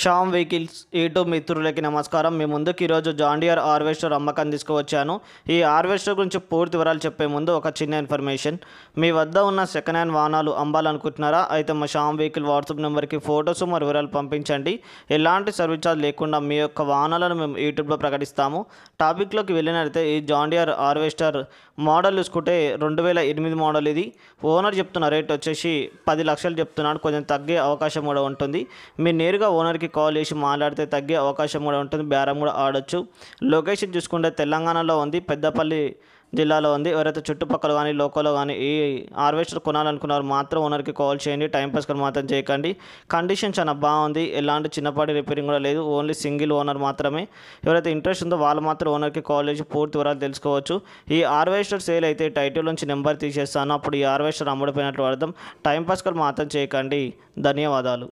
Sam vehicles YouTube మిత్రులకి నమస్కారం మీ ముందుకు ఈరోజు జాండియర్ హార్వెస్టర్ అమ్మకం తీసుకువచ్చాను ఈ హార్వెస్టర్ గురించి పూర్తి వివరాలు చెప్పే ముందు ఒక చిన్న ఇన్ఫర్మేషన్ మీ వద్ద ఉన్న సెకండ్ హ్యాండ్ వాహనాలు అమ్మాలనుకుంటున్నారా అయితే మా షామ్ వెహికల్ వాట్సాప్ నెంబర్కి ఫొటోస్ మరి వివరాలు పంపించండి ఎలాంటి సర్వీస్ ఛార్జ్ లేకుండా మీ యొక్క వాహనాలను మేము యూట్యూబ్లో ప్రకటిస్తాము టాపిక్లోకి వెళ్ళినట్లయితే ఈ జాండియర్ హార్వెస్టర్ మోడల్ చూసుకుంటే రెండు వేల ఎనిమిది మోడల్ ఇది ఓనర్ చెప్తున్న రేట్ వచ్చేసి పది లక్షలు చెప్తున్నాడు కొంచెం తగ్గే అవకాశం కూడా ఉంటుంది మీరు నేరుగా ఓనర్కి మనకి కాల్ చేసి మాట్లాడితే తగ్గే అవకాశం కూడా ఉంటుంది బేరం కూడా ఆడొచ్చు లొకేషన్ చూసుకుంటే తెలంగాణలో ఉంది పెద్దపల్లి జిల్లాలో ఉంది ఎవరైతే చుట్టుపక్కల కానీ లోకల్లో కానీ ఈ హార్వెస్టర్ కొనాలనుకున్నారు మాత్రం ఓనర్కి కాల్ చేయండి టైంపాస్కి మాత్రం చేయకండి కండిషన్ చాలా బాగుంది ఎలాంటి చిన్నపాటి రిపేరింగ్ కూడా లేదు ఓన్లీ సింగిల్ ఓనర్ మాత్రమే ఎవరైతే ఇంట్రెస్ట్ ఉందో వాళ్ళు మాత్రం ఓనర్కి కాల్ చేసి పూర్తి వివరాలు తెలుసుకోవచ్చు ఈ హార్వెస్టర్ సేల్ అయితే టైటిల్ నుంచి నెంబర్ తీసేస్తాను అప్పుడు ఈ హార్వెస్టర్ అమ్ముడిపోయినట్లు అర్థం పాస్కర్ మాత్రం చేయకండి ధన్యవాదాలు